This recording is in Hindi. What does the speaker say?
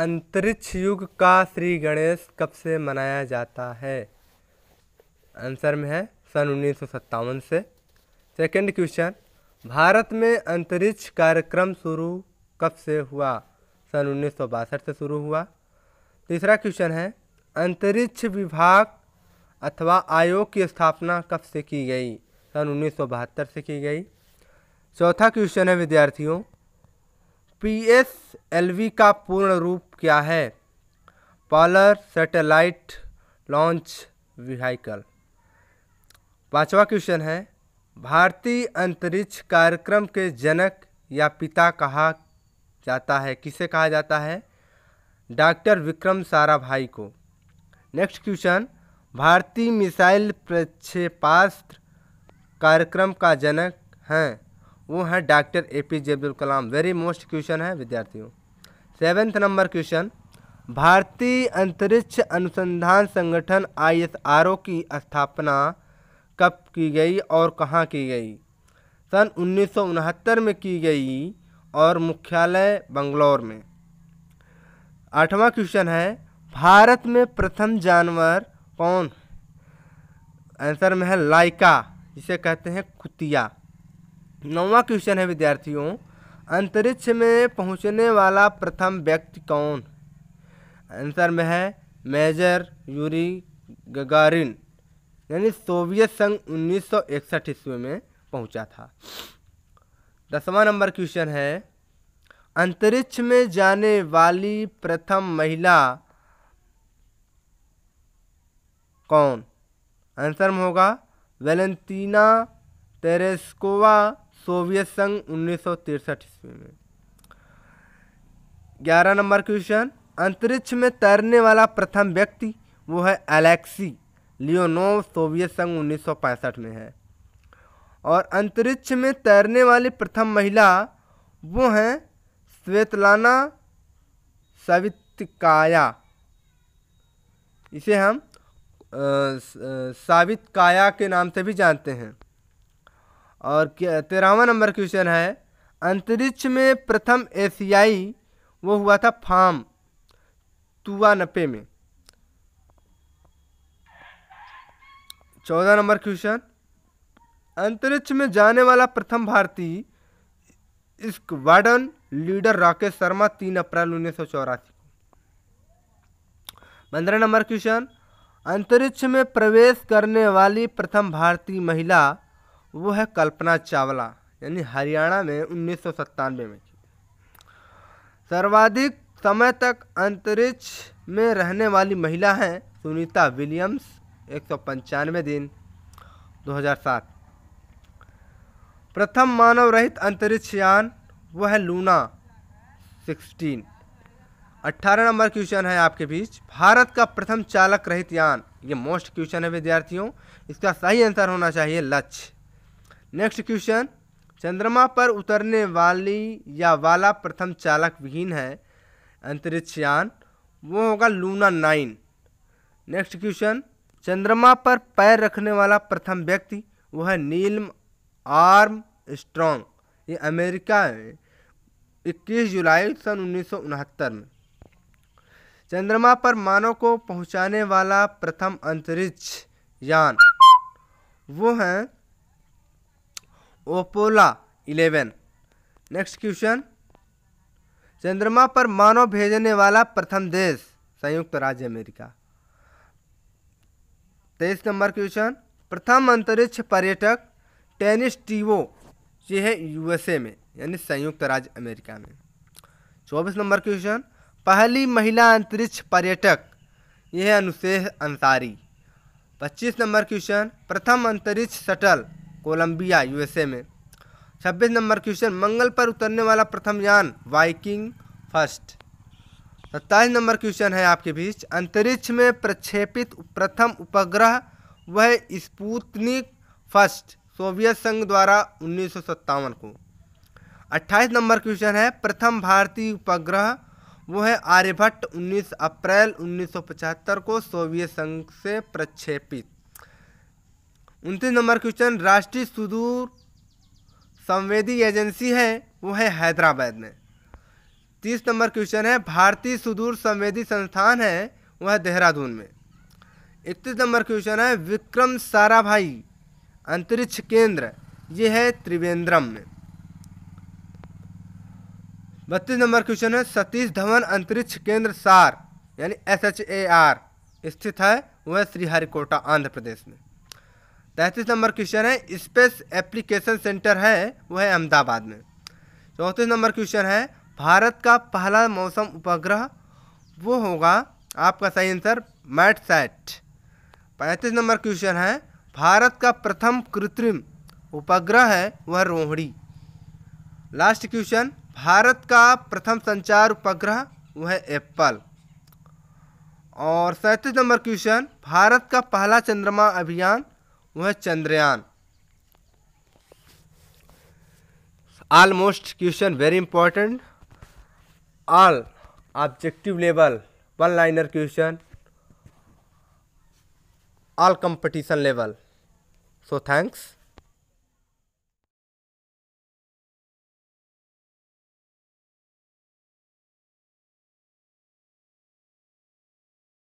अंतरिक्ष युग का श्री गणेश कब से मनाया जाता है आंसर में है सन उन्नीस से सेकंड क्वेश्चन भारत में अंतरिक्ष कार्यक्रम शुरू कब से हुआ सन उन्नीस से शुरू हुआ तीसरा क्वेश्चन है अंतरिक्ष विभाग अथवा आयोग की स्थापना कब से की गई सन उन्नीस से की गई चौथा क्वेश्चन है विद्यार्थियों वी का पूर्ण रूप क्या है पॉलर सैटेलाइट लॉन्च व्हीकल पांचवा क्वेश्चन है भारतीय अंतरिक्ष कार्यक्रम के जनक या पिता कहा जाता है किसे कहा जाता है डॉक्टर विक्रम साराभाई को नेक्स्ट क्वेश्चन भारतीय मिसाइल प्रक्षेपास्त्र कार्यक्रम का जनक हैं वो है doctor A P J Abdul Kalam very most question है विद्यार्थियों सेवेंथ नंबर क्वेश्चन भारतीय अंतरिक्ष अनुसंधान संगठन आई की स्थापना कब की गई और कहाँ की गई सन उन्नीस में की गई और मुख्यालय बंगलौर में आठवां क्वेश्चन है भारत में प्रथम जानवर कौन आंसर में है लाइका जिसे कहते हैं कुतिया नौवा क्वेश्चन है विद्यार्थियों अंतरिक्ष में पहुंचने वाला प्रथम व्यक्ति कौन आंसर में है मेजर यूरी गगारिन यानी सोवियत संघ 1961 ईस्वी में पहुंचा था दसवां नंबर क्वेश्चन है अंतरिक्ष में जाने वाली प्रथम महिला कौन आंसर में होगा वेलेंटीना तेरेस्कोवा सोवियत संघ उन्नीस सौ तिरसठ ईस्वी में ग्यारह नंबर क्वेश्चन अंतरिक्ष में तैरने वाला प्रथम व्यक्ति वो है अलेक्सी लियोनोव सोवियत संघ उन्नीस सौ पैंसठ में है और अंतरिक्ष में तैरने वाली प्रथम महिला वो हैं श्वेतलाना सवितकाया इसे हम सावितकाया के नाम से भी जानते हैं और तेरहवा नंबर क्वेश्चन है अंतरिक्ष में प्रथम एशियाई वो हुआ था फार्म नपे में चौदह नंबर क्वेश्चन अंतरिक्ष में जाने वाला प्रथम भारतीय स्क्वाडन लीडर राकेश शर्मा तीन अप्रैल उन्नीस सौ चौरासी को पंद्रह नंबर क्वेश्चन अंतरिक्ष में प्रवेश करने वाली प्रथम भारतीय महिला वो है कल्पना चावला यानी हरियाणा में उन्नीस में सर्वाधिक समय तक अंतरिक्ष में रहने वाली महिला हैं सुनीता विलियम्स एक दिन 2007 प्रथम मानव रहित अंतरिक्ष यान वो है लूना 16 18 नंबर क्वेश्चन है आपके बीच भारत का प्रथम चालक रहित यान ये मोस्ट क्वेश्चन है विद्यार्थियों इसका सही आंसर होना चाहिए लक्ष्य नेक्स्ट क्वेश्चन चंद्रमा पर उतरने वाली या वाला प्रथम चालक विहीन है अंतरिक्ष यान वो होगा लूना नाइन नेक्स्ट क्वेश्चन चंद्रमा पर पैर रखने वाला प्रथम व्यक्ति वो है नीलम आर्म स्ट्रॉन्ग ये अमेरिका में इक्कीस जुलाई सन उन्नीस में चंद्रमा पर मानव को पहुंचाने वाला प्रथम अंतरिक्ष यान वो है ओपोला इलेवन नेक्स्ट क्वेश्चन चंद्रमा पर मानव भेजने वाला प्रथम देश संयुक्त राज्य अमेरिका तेईस नंबर क्वेश्चन प्रथम अंतरिक्ष पर्यटक टेनिस टीवो ये है यूएसए में यानी संयुक्त राज्य अमेरिका में चौबीस नंबर क्वेश्चन पहली महिला अंतरिक्ष पर्यटक यह है अनुशेष अंसारी पच्चीस नंबर क्वेश्चन प्रथम अंतरिक्ष शटल कोलंबिया यूएसए में छब्बीस नंबर क्वेश्चन मंगल पर उतरने वाला प्रथम यान वाइकिंग फर्स्ट सत्ताईस नंबर क्वेश्चन है आपके बीच अंतरिक्ष में प्रक्षेपित प्रथम उपग्रह वह स्पूतनिक फर्स्ट सोवियत संघ द्वारा उन्नीस को अट्ठाईस नंबर क्वेश्चन है प्रथम भारतीय उपग्रह वो है आर्यभट्ट 19 अप्रैल 1975 को सोवियत संघ से प्रक्षेपित उनतीस नंबर क्वेश्चन राष्ट्रीय सुदूर संवेदी एजेंसी है वो है हैदराबाद में तीस नंबर क्वेश्चन है भारतीय सुदूर संवेदी संस्थान है वह देहरादून में इकतीस नंबर क्वेश्चन है विक्रम साराभाई अंतरिक्ष केंद्र ये है त्रिवेंद्रम में बत्तीस नंबर क्वेश्चन है सतीश धवन अंतरिक्ष केंद्र सार यानी एस एच ए आर स्थित है वह श्रीहरिकोटा आंध्र प्रदेश में तैंतीस नंबर क्वेश्चन है स्पेस एप्लीकेशन सेंटर है वह है अहमदाबाद में चौंतीस नंबर क्वेश्चन है भारत का पहला मौसम उपग्रह वो होगा आपका सही आंसर मैट सैट पैंतीस नंबर क्वेश्चन है भारत का प्रथम कृत्रिम उपग्रह है वह रोहड़ी लास्ट क्वेश्चन भारत का प्रथम संचार उपग्रह वह एप्पल और सैंतीस नंबर क्वेश्चन भारत का पहला चंद्रमा अभियान वह Chandrayaan almost question very important all objective level one liner question all competition level so thanks